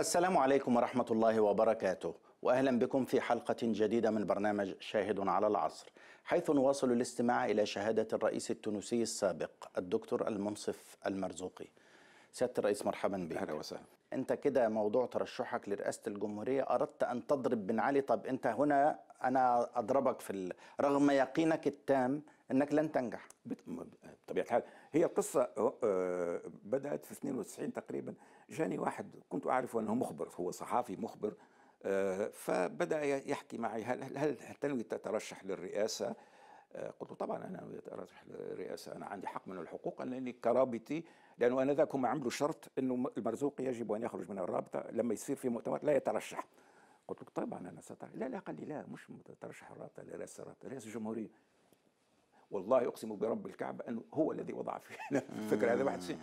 السلام عليكم ورحمة الله وبركاته وأهلا بكم في حلقة جديدة من برنامج شاهد على العصر حيث نواصل الاستماع إلى شهادة الرئيس التونسي السابق الدكتور المنصف المرزوقي سيادة الرئيس مرحبا بك أهلا وسهلا أنت كده موضوع ترشحك لرئاسة الجمهورية أردت أن تضرب بن علي طب أنت هنا أنا أضربك في رغم يقينك التام أنك لن تنجح بطبيعة الحال هي القصة آه، بدأت في 92 تقريبا جاني واحد كنت أعرف أنه مخبر هو صحافي مخبر آه، فبدأ يحكي معي هل هل تنوي تترشح للرئاسة؟ آه، قلت له طبعا انا أنوي أترشح للرئاسه انا عندي حق من الحقوق انني كرابطي لانه انا ذاك هم عملوا شرط انه المرزوقي يجب ان يخرج من الرابطه لما يصير في مؤتمر لا يترشح قلت له طبعا انا سأترشح لا لا قال لي لا مش ترشح الرابطه لرئاسه الرابطه رئاسه الجمهوريه والله اقسم برب الكعبه انه هو الذي وضع في الفكره هذا واحد سنة.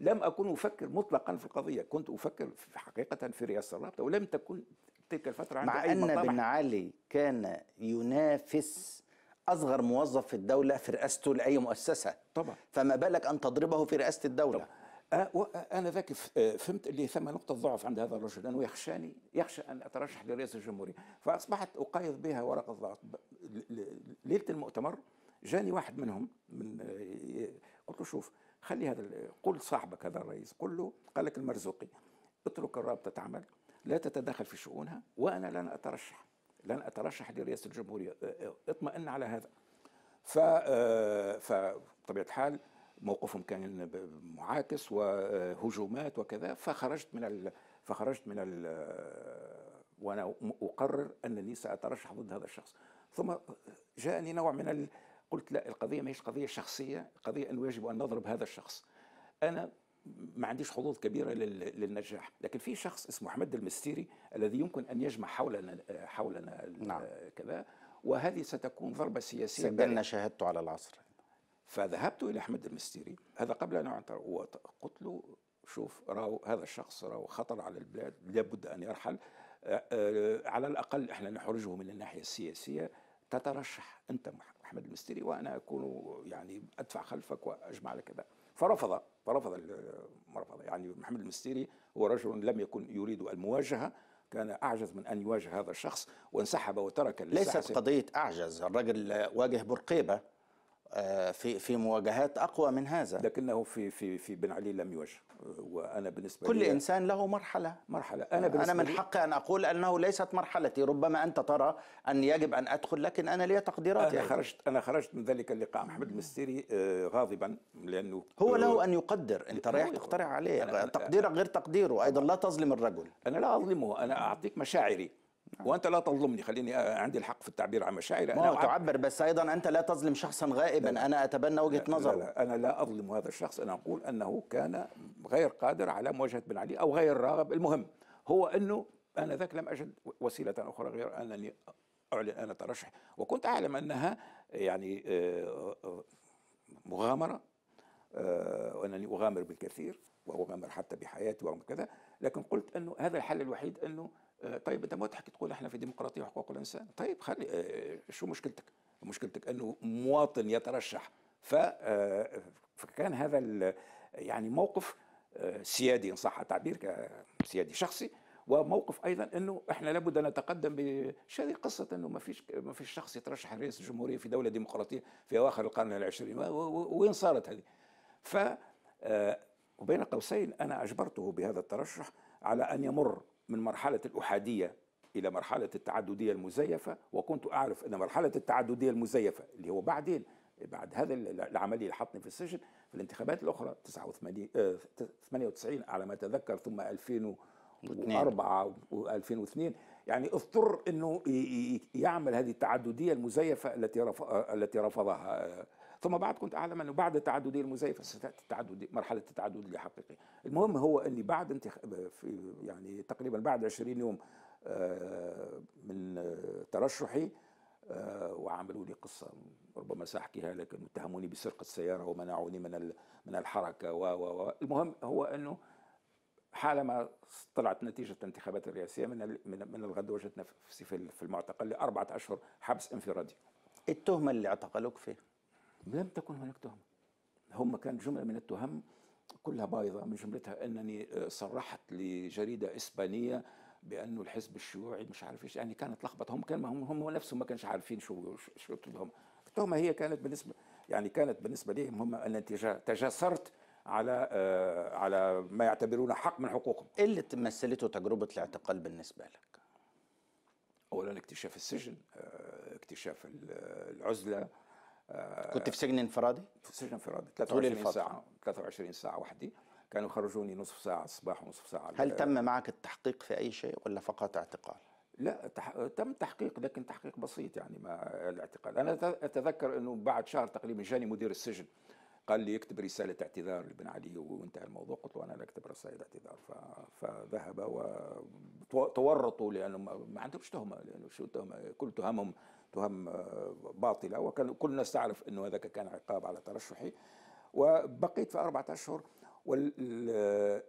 لم اكن افكر مطلقا في القضيه كنت افكر في حقيقه في رئاسه الرابطه ولم تكن تلك الفتره عندي مع أي ان بن علي كان ينافس اصغر موظف في الدوله في رئاسته لاي مؤسسه طبعا فما بالك ان تضربه في رئاسه الدوله طبعا. أه، أه، انا ذاك أه، فهمت اللي ثم نقطه ضعف عند هذا الرجل انه يخشاني يخشى ان اترشح لرئاسه الجمهوريه فاصبحت اقايض بها ورقه الضغط ليله المؤتمر جاني واحد منهم من قلت له شوف خلي هذا قل صاحبك هذا الرئيس قل له قال لك المرزوقي اترك الرابطه تعمل لا تتدخل في شؤونها وانا لن اترشح لن اترشح لرئاسه الجمهوريه اطمئن على هذا ف آه، فبطبيعه الحال موقفهم كان معاكس وهجومات وكذا فخرجت من ال... فخرجت من ال... وانا اقرر انني ساترشح ضد هذا الشخص ثم جاءني نوع من ال... قلت لا القضية ما هيش قضية شخصية القضية أنه يجب أن نضرب هذا الشخص أنا ما عنديش حظوظ كبيرة للنجاح لكن في شخص اسمه أحمد المستيري الذي يمكن أن يجمع حولنا حولنا نعم. كذا وهذه ستكون ضربة سياسية سجلنا شهادته على العصر فذهبت إلى أحمد المستيري هذا قبل أن أعترف قلت له شوف راو هذا الشخص راو خطر على البلاد لابد أن يرحل على الأقل احنا نحرجه من الناحية السياسية تترشح أنت محمد المستري وأنا أكون يعني أدفع خلفك وأجمع لك كذا فرفض فرفض رفض يعني محمد المستيري هو رجل لم يكن يريد المواجهة كان أعجز من أن يواجه هذا الشخص وانسحب وترك ليست قضية أعجز الرجل واجه برقيبة آه، في في مواجهات أقوى من هذا لكنه في في في بن علي لم يواجه وانا بالنسبه كل لي انسان له مرحله مرحله انا بالنسبة انا من حقي ان اقول انه ليست مرحلتي ربما انت ترى ان يجب ان ادخل لكن انا لي تقديراتي انا خرجت انا خرجت من ذلك اللقاء محمد المستيري آه، غاضبا لانه هو له ان يقدر انت رايح تقترح عليه تقديرك غير تقديره ايضا لا تظلم الرجل انا لا اظلمه انا اعطيك مشاعري نعم. وانت لا تظلمني خليني آه، عندي الحق في التعبير عن مشاعري ما أنا تعبر بس ايضا انت لا تظلم شخصا غائبا لا انا اتبنى وجهه نظر لا, لا انا لا اظلم هذا الشخص انا اقول انه كان غير قادر على مواجهه بن علي او غير راغب المهم هو انه انا ذاك لم اجد وسيله اخرى غير انني اعلن انا ترشح وكنت اعلم انها يعني آه، آه، مغامره وانني اغامر بالكثير واغامر حتى بحياتي وكذا لكن قلت انه هذا الحل الوحيد انه آه، طيب انت مضحك تقول احنا في ديمقراطيه وحقوق الانسان طيب خلي آه، شو مشكلتك مشكلتك انه مواطن يترشح ف آه، فكان هذا يعني موقف سيادي ان صح التعبير كسيادي شخصي وموقف ايضا انه احنا لابد ان نتقدم بشذي قصه انه ما فيش ما فيش شخص يترشح رئيس الجمهوريه في دوله ديمقراطيه في اواخر القرن العشرين وين صارت هذه؟ ف وبين قوسين انا اجبرته بهذا الترشح على ان يمر من مرحلة الأحادية إلى مرحلة التعددية المزيفة وكنت أعرف أن مرحلة التعددية المزيفة اللي هو بعدين بعد هذا العملية اللي حطني في السجن في الانتخابات الأخرى 89 98 آه، على ما أتذكر ثم 2004 و2002 يعني اضطر أنه يعمل هذه التعددية المزيفة التي آه، التي رفضها آه، فما بعد كنت أعلم أنه بعد التعددية المزيفة ستأتي التعددية مرحلة التعدد الحقيقي المهم هو أني بعد انتخاب في يعني تقريبا بعد 20 يوم آه، من ترشحي آه، وعملوا لي قصة ربما سأحكيها لك أنه اتهموني بسرقة السيارة ومنعوني من من الحركة و و المهم هو أنه حالما طلعت نتيجة الانتخابات الرئاسية من من الغد وجدنا في المعتقل لأربعة أشهر حبس انفرادي التهمة اللي اعتقلوك فيه لم تكن هناك تهمة هم كان جملة من التهم كلها بايظة من جملتها أنني آه، صرحت لجريدة إسبانية بأنه الحزب الشيوعي مش عارف إيش يعني كانت لخبطة هم كان هم هم نفسهم ما كانش عارفين شو شو تهم التهمة هي كانت بالنسبة يعني كانت بالنسبة لهم هم أن تجاسرت على آه على ما يعتبرونه حق من حقوقهم ايه اللي مثلته تجربه الاعتقال بالنسبه لك اولا اكتشاف السجن آه، اكتشاف العزله كنت في سجن انفرادي؟ في سجن انفرادي 23 ساعة 23 ساعة وحدي كانوا يخرجوني نصف ساعة الصباح ونصف ساعة هل تم معك التحقيق في أي شيء ولا فقط اعتقال؟ لا تح... تم تحقيق لكن تحقيق بسيط يعني ما الاعتقال أنا أتذكر أنه بعد شهر تقريبا جاني مدير السجن قال لي اكتب رسالة اعتذار لابن علي وانتهى الموضوع قلت له أنا لا أكتب رسائل اعتذار ف... فذهب وتورطوا لأنه ما, ما عندهمش تهمة لأنه شو التهمة كل تهمهم تهم آه، باطله وكل الناس تعرف انه هذاك كان عقاب على ترشحي وبقيت في أربعة أشهر وال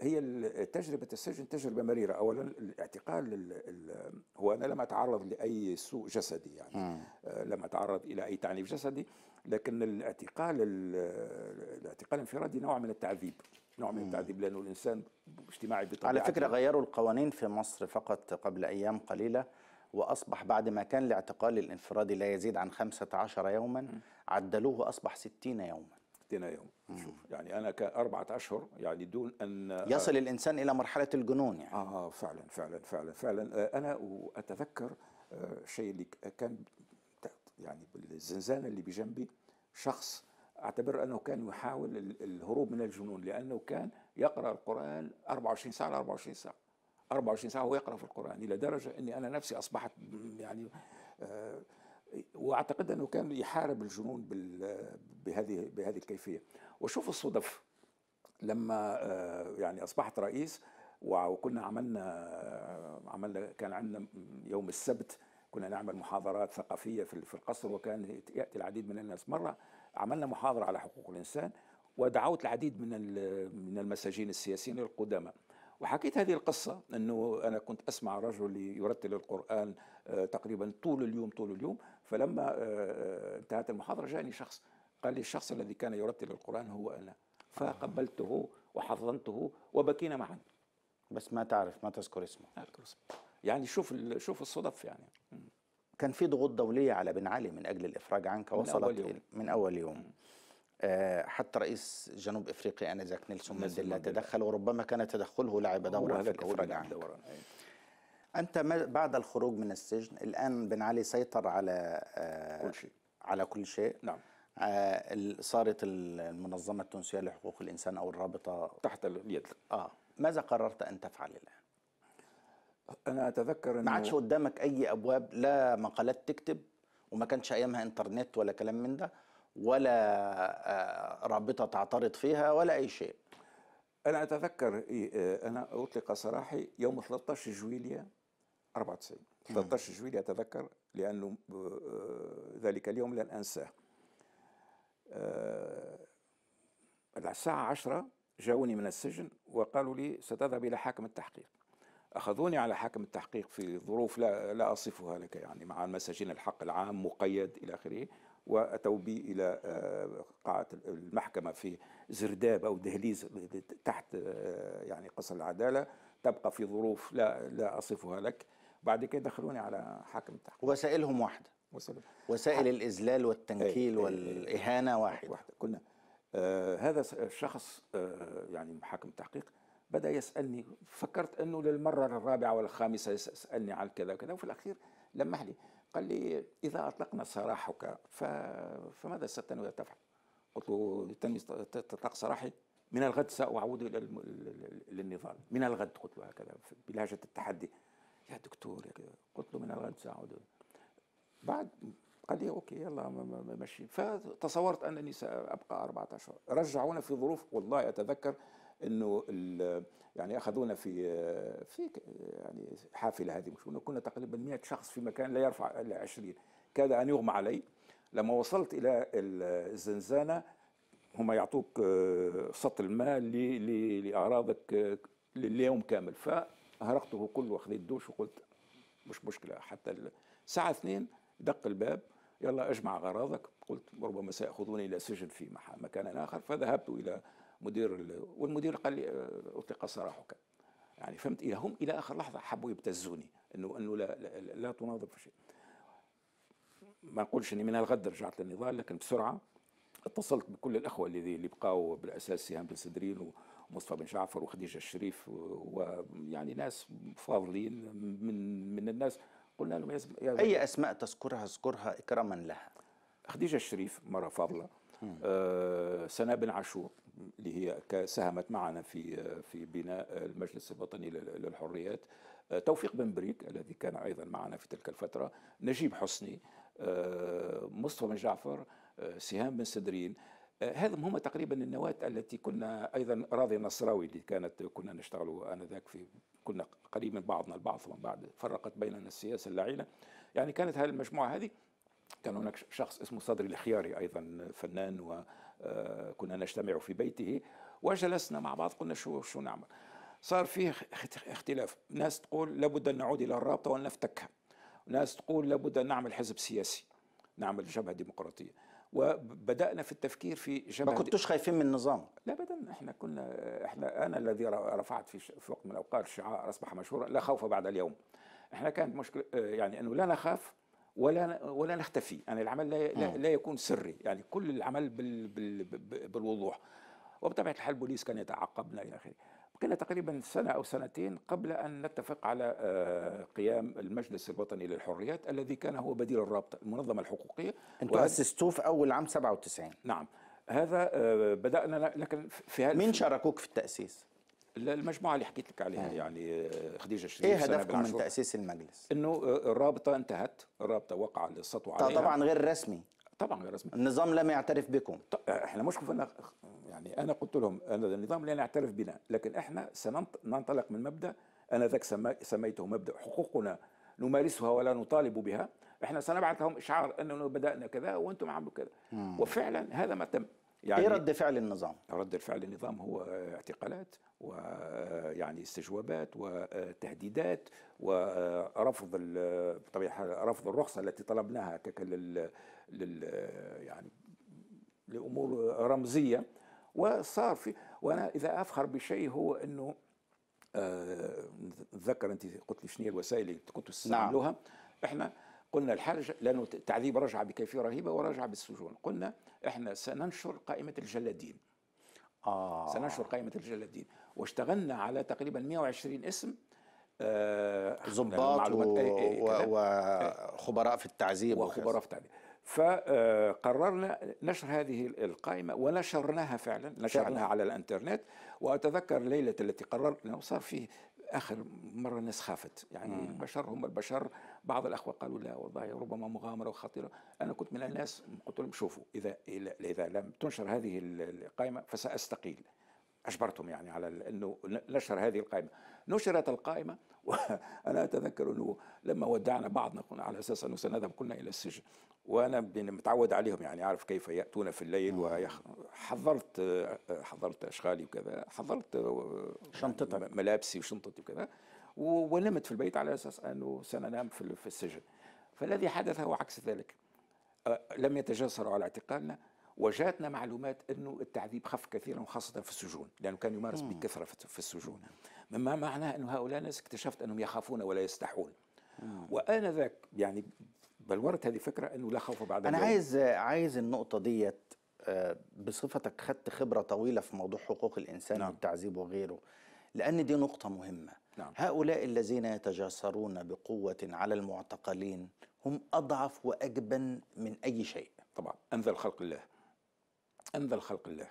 هي تجربة السجن تجربة مريرة أولا الاعتقال هو أنا لم أتعرض لأي سوء جسدي يعني م. آه، لم أتعرض إلى أي تعنيف جسدي لكن الاعتقال الاعتقال الانفرادي نوع من التعذيب نوع من التعذيب لأنه الإنسان اجتماعي بطبيعته على فكرة غيروا القوانين في مصر فقط قبل أيام قليلة وأصبح بعد ما كان الاعتقال الانفرادي لا يزيد عن 15 يوما عدلوه أصبح 60 يوما 60 يوم شوف يعني انا كاربعة اشهر يعني دون ان يصل آه، الانسان الى مرحله الجنون يعني اه, آه، فعلا فعلا فعلا فعلا آه، انا اتذكر شيء اللي كان يعني بالزنزانه اللي بجنبي شخص اعتبر انه كان يحاول الهروب من الجنون لانه كان يقرا القران 24 ساعه على 24 ساعه 24 ساعه وهو يقرا في القران الى درجه اني انا نفسي اصبحت يعني آه، واعتقد انه كان يحارب الجنون بهذه بهذه الكيفيه وشوف الصدف لما آه، يعني اصبحت رئيس وكنا عملنا عملنا كان عندنا يوم السبت كنا نعمل محاضرات ثقافيه في القصر وكان ياتي العديد من الناس مره عملنا محاضره على حقوق الانسان ودعوت العديد من من المساجين السياسيين القدامى وحكيت هذه القصة أنه أنا كنت أسمع رجل يرتل القرآن آه، تقريبا طول اليوم طول اليوم فلما آه، آه، انتهت المحاضرة جاءني شخص قال لي الشخص الذي كان يرتل القرآن هو أنا فقبلته وحضنته وبكينا معا بس ما تعرف ما تذكر اسمه أذكر اسمه يعني شوف شوف الصدف يعني كان في ضغوط دولية على بن علي من أجل الإفراج عنك وصلت من أول يوم, من أول يوم. آه، حتى رئيس جنوب افريقيا انذاك نيلسون مانديلا تدخل وربما كان تدخله لعب دورا في الافراج عنك. دورا انت بعد الخروج من السجن الان بن علي سيطر على آه، كل شيء على كل شيء نعم آه، صارت المنظمه التونسيه لحقوق الانسان او الرابطه تحت اليد اه ماذا قررت ان تفعل الان؟ انا اتذكر انه ما عادش قدامك اي ابواب لا مقالات تكتب وما كانش ايامها انترنت ولا كلام من ده ولا آه، رابطه تعترض فيها ولا اي شيء انا اتذكر آه، انا اطلق سراحي يوم 13 جويليا 94 13 جويليا اتذكر لانه آه، ذلك اليوم لن انساه الساعه 10 جاوني من السجن وقالوا لي ستذهب الى حاكم التحقيق اخذوني على حاكم التحقيق في ظروف لا لا اصفها لك يعني مع المساجين الحق العام مقيد الى اخره واتوا بي الى آه، قاعه المحكمه في زرداب او دهليز تحت آه، يعني قصر العداله تبقى في ظروف لا لا اصفها لك بعد كده دخلوني على حاكم التحقيق وسائلهم واحده وسائل, وسائل الاذلال والتنكيل إيه، إيه، والاهانه إيه، واحده, واحدة. كنا آه هذا الشخص آه يعني حاكم التحقيق بدا يسالني فكرت انه للمره الرابعه والخامسه يسالني عن كذا وكذا وفي الاخير لمح لي قال لي إذا أطلقنا سراحك فماذا ستنوي تفعل؟ قلت له تطلق سراحي من الغد سأعود إلى للنضال من الغد قلت له هكذا بلهجة التحدي يا دكتور قلت له من الغد سأعود بعد قال لي اوكي يلا ماشي فتصورت انني سابقى اربعة اشهر رجعونا في ظروف والله اتذكر انه يعني اخذونا في في يعني حافله هذه مش كنا تقريبا 100 شخص في مكان لا يرفع الا 20 كاد ان يغمى علي لما وصلت الى الزنزانه هم يعطوك آه، سطل ما لاغراضك آه، لليوم كامل فهرقته كله واخذت دوش وقلت مش مشكله حتى الساعه 2 دق الباب يلا اجمع اغراضك قلت ربما سيأخذوني إلى سجن في مكان آخر فذهبت إلى مدير والمدير قال لي اطلق آه، سراحك يعني فهمت الى هم الى اخر لحظه حبوا يبتزوني انه انه لا لا, لا, لا تناظر في شيء ما نقولش اني من الغد رجعت للنضال لكن بسرعه اتصلت بكل الاخوه اللي اللي بقاو بالاساس سهام يعني بن سدرين ومصطفى بن جعفر وخديجه الشريف ويعني ناس فاضلين من من الناس قلنا لهم يا اي اسماء تذكرها اذكرها اكراما لها خديجه الشريف مره فاضله آه سناء بن عاشور اللي هي ساهمت معنا في في بناء المجلس الوطني للحريات آه، توفيق بن بريك الذي كان ايضا معنا في تلك الفتره نجيب حسني آه، مصطفى بن جعفر آه، سهام بن سدرين هذم هم تقريبا النواة التي كنا ايضا راضي النصراوي اللي كانت كنا نشتغل انذاك في كنا قريب من بعضنا البعض ومن بعد فرقت بيننا السياسه اللعينه يعني كانت هذه المجموعه هذه كان هناك شخص اسمه صدري الخياري ايضا فنان آه، كنا نجتمع في بيته وجلسنا مع بعض قلنا شو شو نعمل صار فيه اختلاف ناس تقول لابد أن نعود إلى الرابطة ونفتكها ناس تقول لابد أن نعمل حزب سياسي نعمل جبهة ديمقراطية وبدأنا في التفكير في جبهة ما كنتوش خايفين من النظام لا أبدا احنا كنا احنا أنا الذي رفعت في, في وقت من الأوقات شعار أصبح مشهورا لا خوف بعد اليوم احنا كانت مشكلة آه، يعني أنه لا نخاف ولا ولا نختفي يعني العمل لا, لا, آه. لا يكون سري يعني كل العمل بال بال بالوضوح وبطبيعه الحال البوليس كان يتعاقبنا الى اخره بقينا تقريبا سنه او سنتين قبل ان نتفق على آه، قيام المجلس الوطني للحريات الذي كان هو بديل الرابطه المنظمه الحقوقيه انتم اسستوه في اول عام 97 نعم هذا آه، بدانا لكن في هذا مين شاركوك في التاسيس؟ المجموعه اللي حكيت لك عليها آه. يعني آه، خديجه شريف ايه هدفكم من تاسيس المجلس؟ انه آه، الرابطه انتهت، الرابطه وقع السطو عليها طبعا غير رسمي طبعا غير رسمي النظام لم يعترف بكم احنا مش كنا يعني انا قلت لهم انا النظام لن يعترف بنا لكن احنا سننطلق من مبدا انا ذاك سميته مبدا حقوقنا نمارسها ولا نطالب بها احنا سنبعث لهم اشعار انه بدانا كذا وانتم عملوا كذا وفعلا هذا ما تم يعني ايه رد فعل النظام؟ رد فعل النظام هو اعتقالات ويعني استجوابات وتهديدات ورفض بطبيعه رفض الرخصه التي طلبناها لل يعني لامور رمزيه وصار في وانا اذا افخر بشيء هو انه آه، نتذكر انت قلت لي شنو الوسائل اللي كنتوا نعم. تستعملوها نعم. احنا قلنا الحاجة لأنه التعذيب رجع بكيفية رهيبة ورجع بالسجون قلنا إحنا سننشر قائمة الجلادين آه. سننشر قائمة الجلادين واشتغلنا على تقريبا 120 اسم آه ضباط إيه، إيه، إيه، وخبراء في التعذيب وخبراء في التعذيب فقررنا آه، نشر هذه القائمة ونشرناها فعلا نشرناها على الانترنت وأتذكر ليلة التي قررنا وصار فيه اخر مره الناس خافت يعني مم. البشر هم البشر بعض الاخوه قالوا لا والله ربما مغامره وخطيره انا كنت من الناس قلت لهم شوفوا اذا اذا لم تنشر هذه القائمه فساستقيل اجبرتهم يعني على انه نشر هذه القائمه نشرت القائمة وأنا أتذكر أنه لما ودعنا بعضنا كنا على أساس أنه سنذهب كلنا إلى السجن وأنا متعود عليهم يعني أعرف كيف يأتون في الليل وحضرت حضرت أشغالي وكذا حضرت آه، شنطتك يعني ملابسي وشنطتي وكذا ونمت في البيت على أساس أنه سننام في السجن فالذي حدث هو عكس ذلك آه، لم يتجسروا على اعتقالنا وجاتنا معلومات انه التعذيب خف كثيرا وخاصه في السجون لانه كان يمارس بكثره في السجون مما معناه انه هؤلاء الناس اكتشفت انهم يخافون ولا يستحون وانا ذاك يعني بلورت هذه فكره انه لا خوف بعد انا اليوم. عايز عايز النقطه ديت آه، بصفتك خدت خبره طويله في موضوع حقوق الانسان نعم. والتعذيب وغيره لان دي نقطه مهمه نعم. هؤلاء الذين يتجاسرون بقوه على المعتقلين هم اضعف واجبن من اي شيء طبعا انذل خلق الله عند خلق الله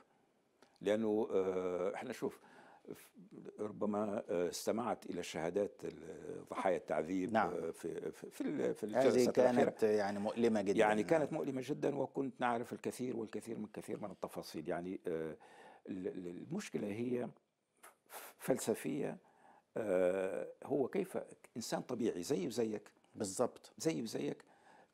لانه آه، احنا شوف ربما آه، استمعت الى شهادات ضحايا التعذيب آه، نعم. في في في هذه كانت يعني مؤلمه جدا يعني كانت نعم. مؤلمه جدا وكنت نعرف الكثير والكثير من الكثير من التفاصيل يعني المشكله هي فلسفيه هو كيف انسان طبيعي زيه زيك بالضبط زيه زيك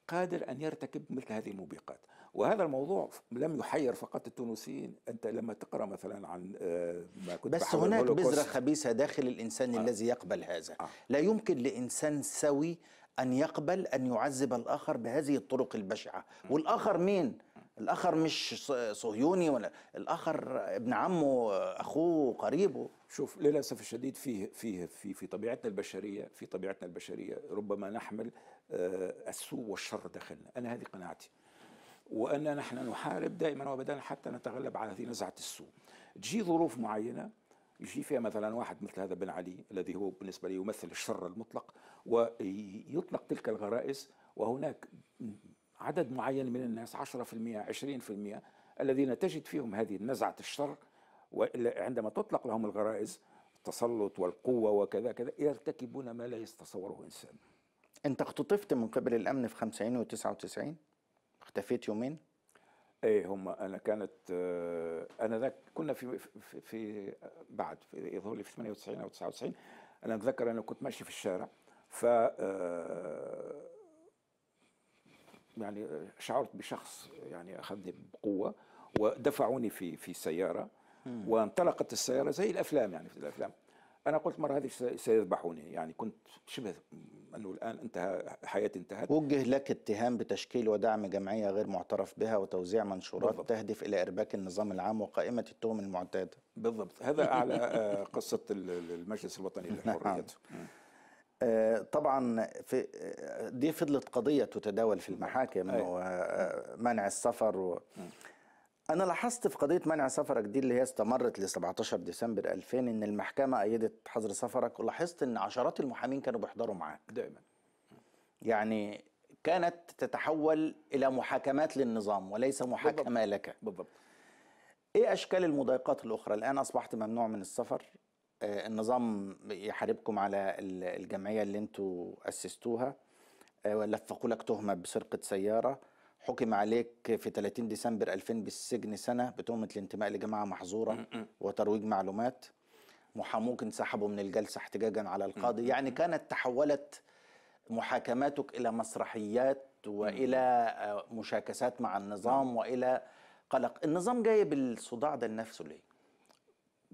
قادر أن يرتكب مثل هذه الموبقات وهذا الموضوع لم يحير فقط التونسيين أنت لما تقرأ مثلا عن آه، ما كنت بس هناك بذرة خبيثة داخل الإنسان آه. الذي يقبل هذا آه. لا يمكن لإنسان سوي أن يقبل أن يعذب الآخر بهذه الطرق البشعة والآخر مين؟ الآخر مش صهيوني ولا الآخر ابن عمه أخوه قريبه شوف للاسف الشديد فيه فيه في في طبيعتنا البشريه في طبيعتنا البشريه ربما نحمل آه، السوء والشر داخلنا أنا هذه قناعتي وأن نحن نحارب دائما وأبدا حتى نتغلب على هذه نزعة السوء تجي ظروف معينة يجي فيها مثلا واحد مثل هذا بن علي الذي هو بالنسبة لي يمثل الشر المطلق ويطلق تلك الغرائز وهناك عدد معين من الناس 10% 20% الذين تجد فيهم هذه نزعة الشر وعندما تطلق لهم الغرائز التسلط والقوة وكذا كذا يرتكبون ما لا يتصوره إنسان انت اختطفت من قبل الامن في 50 و99 اختفيت يومين ايه هم انا كانت آه، انا ذاك كنا في في, في بعد في يظهر لي في 98 او 99 انا اتذكر انا كنت ماشي في الشارع ف آه، يعني آه، شعرت بشخص يعني اخذني بقوه ودفعوني في في سياره وانطلقت السياره زي الافلام يعني في الافلام انا قلت مره هذه سيذبحوني يعني كنت شبه انه الان انتهى حياتي انتهت وجه لك اتهام بتشكيل ودعم جمعيه غير معترف بها وتوزيع منشورات بالضبط. تهدف الى ارباك النظام العام وقائمه التهم المعتاده بالضبط هذا اعلى آه، قصه المجلس الوطني نعم. للحريات آه، طبعا في آه، دي فضلت قضيه تتداول في المحاكم ومنع السفر و... أنا لاحظت في قضية منع سفرك دي اللي هي استمرت ل 17 ديسمبر 2000 إن المحكمة أيدت حظر سفرك ولاحظت إن عشرات المحامين كانوا بيحضروا معاك دائما يعني كانت تتحول إلى محاكمات للنظام وليس محاكمة بالضبط. لك بالضبط إيه أشكال المضايقات الأخرى؟ الآن أصبحت ممنوع من السفر آه، النظام يحاربكم على الجمعية اللي أنتوا أسستوها آه لفقوا لك تهمة بسرقة سيارة حكم عليك في 30 ديسمبر 2000 بالسجن سنه بتهمه الانتماء لجماعه محظوره وترويج معلومات محاموك انسحبوا من الجلسه احتجاجا على القاضي يعني كانت تحولت محاكماتك الى مسرحيات والى آه، مشاكسات مع النظام نعم. والى قلق النظام جايب الصداع ده لنفسه ليه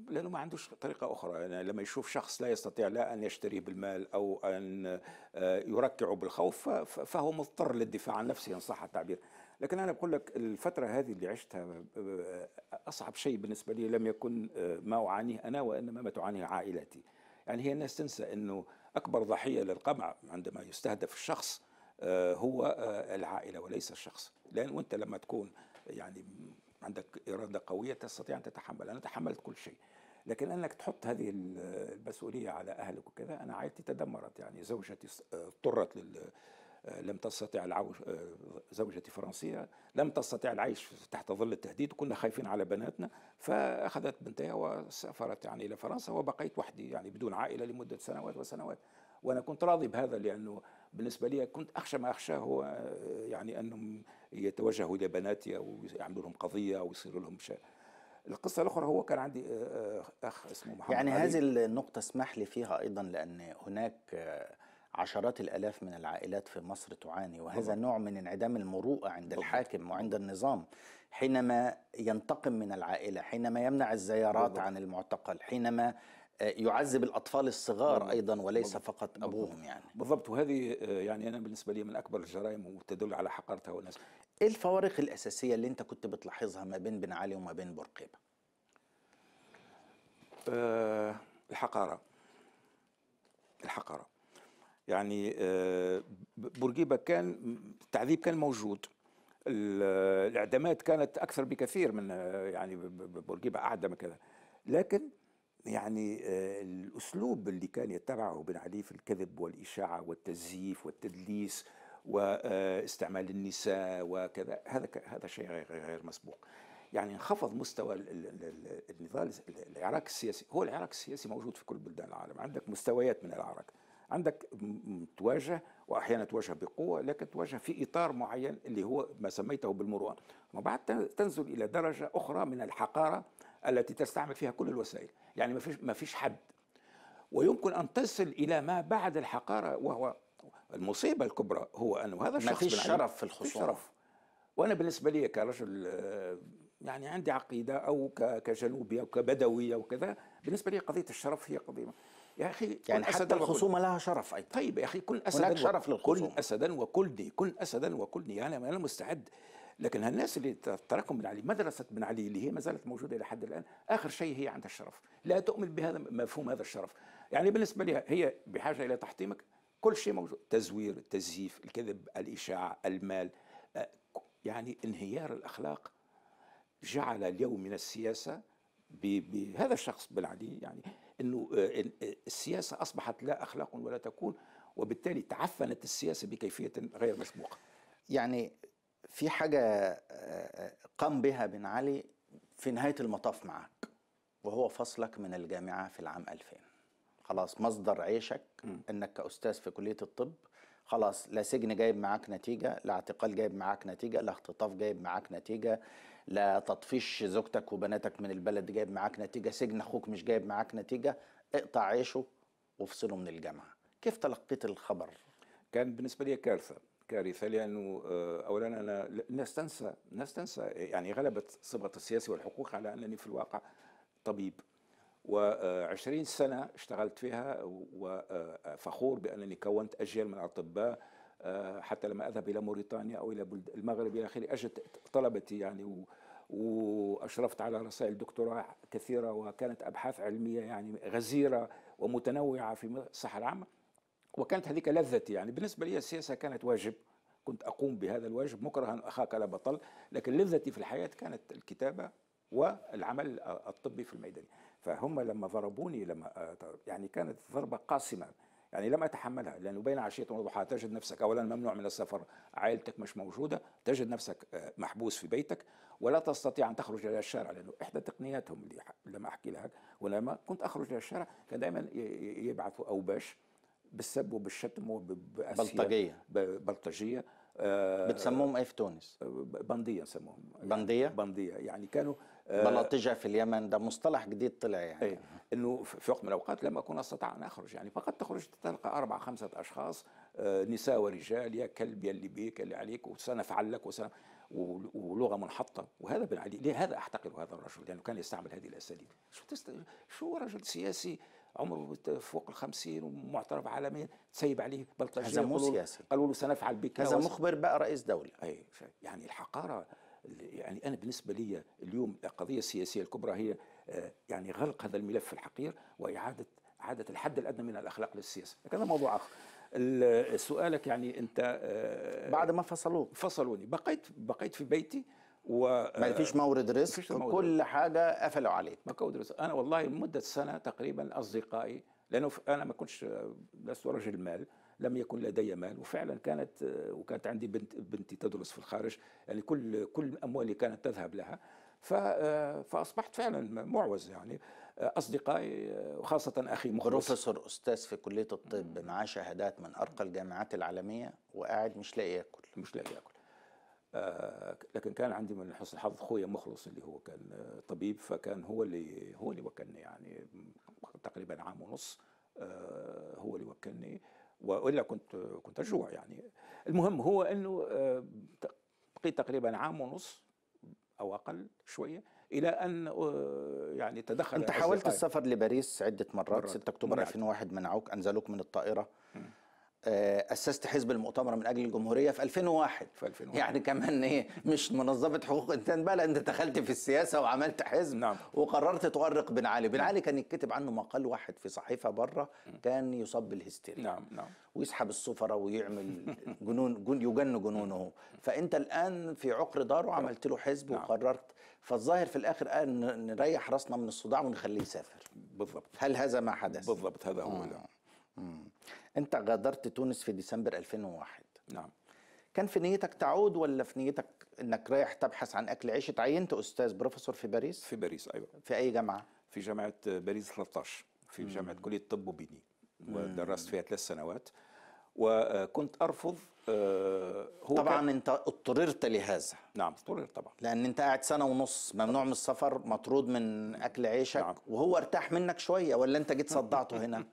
لانه ما عندوش طريقه اخرى يعني لما يشوف شخص لا يستطيع لا ان يشتريه بالمال او ان آه، يركعه بالخوف فهو مضطر للدفاع عن نفسه ان صح التعبير لكن انا بقول لك الفتره هذه اللي عشتها آه، اصعب شيء بالنسبه لي لم يكن آه، ما اعانيه انا وانما ما تعانيه عائلتي يعني هي الناس تنسى انه اكبر ضحيه للقمع عندما يستهدف الشخص هو العائله وليس الشخص لان وانت لما تكون يعني عندك إرادة قوية تستطيع أن تتحمل أنا تحملت كل شيء لكن انك تحط هذه المسؤوليه على اهلك وكذا انا عائلتي تدمرت يعني زوجتي اضطرت لل لم تستطع العوش زوجتي فرنسيه لم تستطع العيش تحت ظل التهديد كنا خايفين على بناتنا فاخذت بنتها وسافرت يعني الى فرنسا وبقيت وحدي يعني بدون عائله لمده سنوات وسنوات وانا كنت راضي بهذا لانه بالنسبه لي كنت اخشى ما اخشاه هو يعني انه يتوجهوا الى بناتي او يعملوا لهم قضيه او يصير لهم شيء القصه الاخرى هو كان عندي آه، آه، اخ اسمه محمد يعني علي. هذه النقطه اسمح لي فيها ايضا لان هناك آه، عشرات الالاف من العائلات في مصر تعاني وهذا نوع من انعدام المروءه عند الحاكم وعند النظام حينما ينتقم من العائله حينما يمنع الزيارات عن المعتقل حينما يعذب الاطفال الصغار ايضا وليس فقط ابوهم يعني بالضبط وهذه آه، يعني انا بالنسبه لي من اكبر الجرائم وتدل على حقارتها والناس ايه الفوارق الاساسيه اللي انت كنت بتلاحظها ما بين بن علي وما بين بورقيبه؟ أه الحقاره الحقاره يعني أه بورقيبه كان التعذيب كان موجود الاعدامات كانت اكثر بكثير من آه، يعني بورقيبه اعدم كذا لكن يعني آه، الأسلوب اللي كان يتبعه بن علي في الكذب والإشاعة والتزييف والتدليس واستعمال آه، النساء وكذا هذا هذا شيء غير مسبوق يعني انخفض مستوى النضال العراق السياسي هو العراق السياسي موجود في كل بلدان العالم عندك مستويات من العراق عندك تواجه واحيانا تواجه بقوه لكن تواجه في اطار معين اللي هو ما سميته بالمروءه وبعد تنزل الى درجه اخرى من الحقاره التي تستعمل فيها كل الوسائل يعني ما فيش ما فيش حد ويمكن ان تصل الى ما بعد الحقاره وهو المصيبه الكبرى هو انه هذا الشخص ما فيش شرف في الخصومه شرف وانا بالنسبه لي كرجل آه، يعني عندي عقيده او كجنوبي او كبدوي او كذا بالنسبه لي قضيه الشرف هي قضيه يا اخي يعني حتى الخصومه لها شرف ايضا طيب يا اخي كن اسدا هناك شرف للخصومه كن اسدا وكلني كن اسدا وكلني يعني انا مستعد لكن هالناس اللي تراكم بن علي مدرسة بن علي اللي هي ما زالت موجودة إلى حد الآن آخر شيء هي عندها الشرف لا تؤمن بهذا مفهوم هذا الشرف يعني بالنسبة لها هي بحاجة إلى تحطيمك كل شيء موجود تزوير التزييف الكذب الإشاعة المال آه، يعني انهيار الأخلاق جعل اليوم من السياسة بهذا الشخص بن علي يعني أنه آه، آه، السياسة أصبحت لا أخلاق ولا تكون وبالتالي تعفنت السياسة بكيفية غير مسبوقة يعني في حاجة قام بها بن علي في نهاية المطاف معك وهو فصلك من الجامعة في العام 2000 خلاص مصدر عيشك انك كأستاذ في كلية الطب خلاص لا سجن جايب معاك نتيجة لا اعتقال جايب معاك نتيجة لا اختطاف جايب معاك نتيجة لا تطفيش زوجتك وبناتك من البلد جايب معاك نتيجة سجن أخوك مش جايب معاك نتيجة اقطع عيشه وافصله من الجامعة كيف تلقيت الخبر؟ كان بالنسبة لي كارثة كارثه لانه آه، اولا انا الناس تنسى الناس تنسى يعني غلبت صبغه السياسه والحقوق على انني في الواقع طبيب و20 سنه اشتغلت فيها وفخور آه، بانني كونت اجيال من الاطباء آه، حتى لما اذهب الى موريتانيا او الى بلد المغرب الى اخره اجد طلبتي يعني واشرفت على رسائل دكتوراه كثيره وكانت ابحاث علميه يعني غزيره ومتنوعه في الصحه العامه وكانت هذيك لذتي يعني بالنسبة لي السياسة كانت واجب كنت أقوم بهذا الواجب مكرها أخاك لا بطل لكن لذتي في الحياة كانت الكتابة والعمل الطبي في الميدان فهم لما ضربوني لما آه، يعني كانت ضربة قاسمة يعني لم اتحملها لانه بين عشيه وضحاها تجد نفسك اولا ممنوع من السفر عائلتك مش موجوده تجد نفسك آه، محبوس في بيتك ولا تستطيع ان تخرج الى الشارع لانه احدى تقنياتهم اللي لما احكي لها ولما كنت اخرج الى الشارع كان دائما يبعثوا اوباش بالسب وبالشتم وبأسيا بلطجيه بلطجيه آه بتسموهم ايه في تونس؟ آه، بنديه سموهم يعني بنديه؟ بنديه يعني كانوا آه بلطجه في اليمن ده مصطلح جديد طلع يعني ايه انه في وقت من الاوقات لم اكن استطع ان اخرج يعني فقط تخرج تلقى اربع خمسه اشخاص آه نساء ورجال يا كلب يا اللي بيك اللي عليك وسنفعل لك وسنف ولغه منحطه وهذا بن علي لهذا احتقر هذا الرجل لانه يعني كان يستعمل هذه الاساليب شو تست... شو رجل سياسي عمره فوق ال 50 ومعترف عالميا تسيب عليه بلطجيه هذا مو سياسي قالوا له سنفعل بك هذا مخبر بقى رئيس دوله اي يعني الحقاره يعني انا بالنسبه لي اليوم القضيه السياسيه الكبرى هي آه، يعني غلق هذا الملف الحقير واعاده اعاده الحد الادنى من الاخلاق للسياسه لكن هذا موضوع اخر سؤالك يعني انت آه، بعد ما فصلوك فصلوني بقيت بقيت في بيتي و آه، ما فيش مورد رزق مورد كل حاجه قفلوا عليك مورد رزق انا والله لمده سنه تقريبا اصدقائي لانه انا ما كنتش آه، لست رجل مال لم يكن لدي مال وفعلا كانت آه، وكانت عندي بنت بنتي تدرس في الخارج يعني كل كل اموالي كانت تذهب لها فاصبحت فعلا معوز يعني اصدقائي وخاصه اخي مخلص بروفيسور استاذ في كليه الطب معاه شهادات من ارقى الجامعات العالميه وقاعد مش لاقي ياكل مش لاقي ياكل آه، لكن كان عندي من حسن الحظ اخويا مخلص اللي هو كان آه، طبيب فكان هو اللي هو اللي وكلني يعني تقريبا عام ونص آه، هو اللي وكلني والا كنت كنت اجوع يعني المهم هو انه بقيت تقريبا عام ونص او اقل شويه الى ان يعني تدخل انت حاولت السفر لباريس عده مرات, 6 اكتوبر 2001 منعوك انزلوك من الطائره م. آه، اسست حزب المؤتمر من اجل الجمهوريه في 2001 في 2001 يعني كمان ايه مش منظمه حقوق انسان بقى انت دخلت في السياسه وعملت حزب نعم. وقررت تؤرق بن علي بن نعم. علي كان يتكتب عنه مقال واحد في صحيفه بره كان يصاب بالهستيريا نعم نعم ويسحب السفرة ويعمل جنون جن يجن جنونه فانت الان في عقر داره وعملت له حزب نعم. وقررت فالظاهر في الاخر قال نريح راسنا من الصداع ونخليه يسافر بالضبط هل هذا ما حدث بالضبط هذا هو نعم. مم. انت غادرت تونس في ديسمبر 2001 نعم كان في نيتك تعود ولا في نيتك انك رايح تبحث عن اكل عيش اتعينت استاذ بروفيسور في باريس في باريس ايوه في اي جامعه في جامعه باريس 13 في مم. جامعه كليه طب وبيني ودرست فيها ثلاث سنوات وكنت ارفض آه، هو طبعا كان... انت اضطررت لهذا نعم اضطررت طبعا لان انت قاعد سنه ونص ممنوع من السفر مطرود من اكل عيشك نعم. وهو ارتاح منك شويه ولا انت جيت صدعته هنا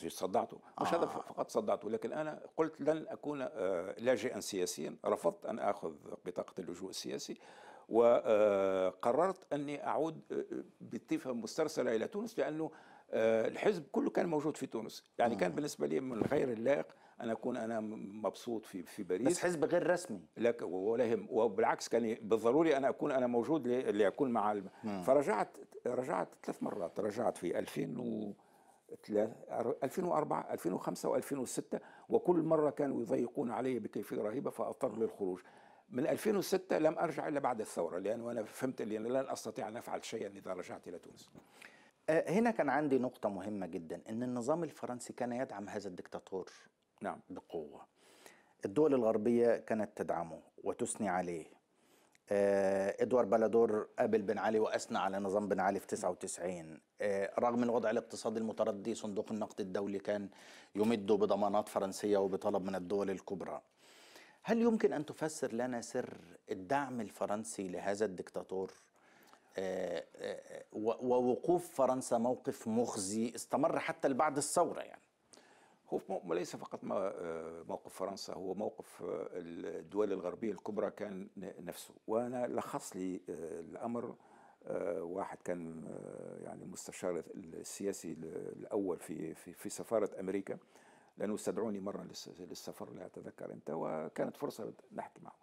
صدعته مش آه. هذا فقط صدعته لكن انا قلت لن اكون آه، لاجئا سياسيا رفضت ان اخذ بطاقه اللجوء السياسي وقررت اني اعود آه، بطيفه مسترسله الى تونس لانه آه، الحزب كله كان موجود في تونس يعني كان آه. بالنسبه لي من الخير اللائق ان اكون انا مبسوط في في باريس بس حزب غير رسمي لا ولا يهم وبالعكس كان بالضروري أنا اكون انا موجود لاكون مع الم... آه. فرجعت رجعت ثلاث مرات رجعت في 2000 2004 2005 و2006 وكل مره كانوا يضيقون علي بكيفيه رهيبه فاضطر للخروج من 2006 لم ارجع الا بعد الثوره لانه انا فهمت اني لن استطيع ان افعل شيئا اذا رجعت الى تونس آه، هنا كان عندي نقطة مهمة جدا أن النظام الفرنسي كان يدعم هذا الدكتاتور نعم بقوة الدول الغربية كانت تدعمه وتثني عليه آه، ادوار بلادور قابل بن علي واثنى على نظام بن علي في 99 آه، رغم الوضع الاقتصادي المتردي صندوق النقد الدولي كان يمده بضمانات فرنسيه وبطلب من الدول الكبرى هل يمكن ان تفسر لنا سر الدعم الفرنسي لهذا الدكتاتور ووقوف فرنسا موقف مخزي استمر حتى بعد الثورة يعني هو ليس فقط موقف فرنسا هو موقف الدول الغربية الكبرى كان نفسه وأنا لخص لي آه، الأمر آه، واحد كان آه، يعني المستشار السياسي الأول في في, في سفارة أمريكا لأنه استدعوني مرة للسفر لا أتذكر أنت وكانت فرصة نحكي معه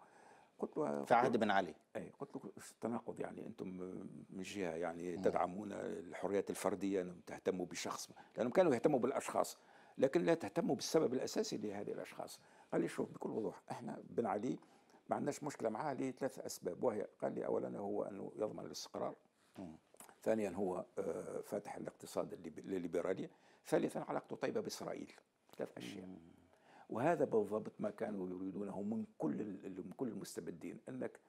قلت له في عهد بن علي اي قلت له التناقض يعني انتم من جهه يعني تدعمون الحريات الفرديه انهم تهتموا بشخص لانهم كانوا يهتموا بالاشخاص لكن لا تهتموا بالسبب الاساسي لهذه الاشخاص قال لي شوف بكل وضوح احنا بن علي ما عندناش مشكله معاه لثلاث اسباب وهي قال لي اولا هو انه يضمن الاستقرار ثانيا هو آه، فاتح الاقتصاد الليبرالي ثالثا علاقته طيبه باسرائيل ثلاث اشياء وهذا بالضبط ما كانوا يريدونه من كل من كل المستبدين انك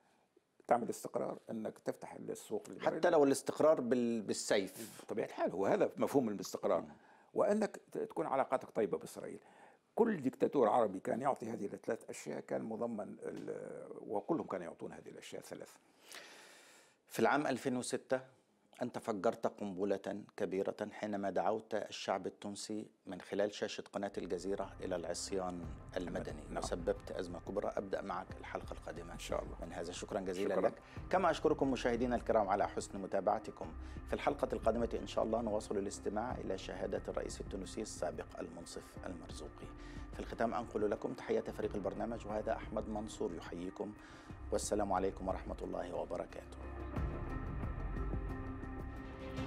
تعمل استقرار انك تفتح السوق حتى لو الاستقرار بالسيف بطبيعه الحال هو هذا مفهوم الاستقرار وانك تكون علاقاتك طيبه باسرائيل كل دكتاتور عربي كان يعطي هذه الثلاث اشياء كان مضمن وكلهم كانوا يعطون هذه الاشياء الثلاث في العام 2006 أنت فجرت قنبلة كبيرة حينما دعوت الشعب التونسي من خلال شاشة قناة الجزيرة إلى العصيان المدني نعم. وسببت أزمة كبرى أبدأ معك الحلقة القادمة إن شاء الله من هذا شكرا جزيلا شكرا. لك كما أشكركم مشاهدينا الكرام على حسن متابعتكم في الحلقة القادمة إن شاء الله نواصل الاستماع إلى شهادة الرئيس التونسي السابق المنصف المرزوقي في الختام أنقل لكم تحية فريق البرنامج وهذا أحمد منصور يحييكم والسلام عليكم ورحمة الله وبركاته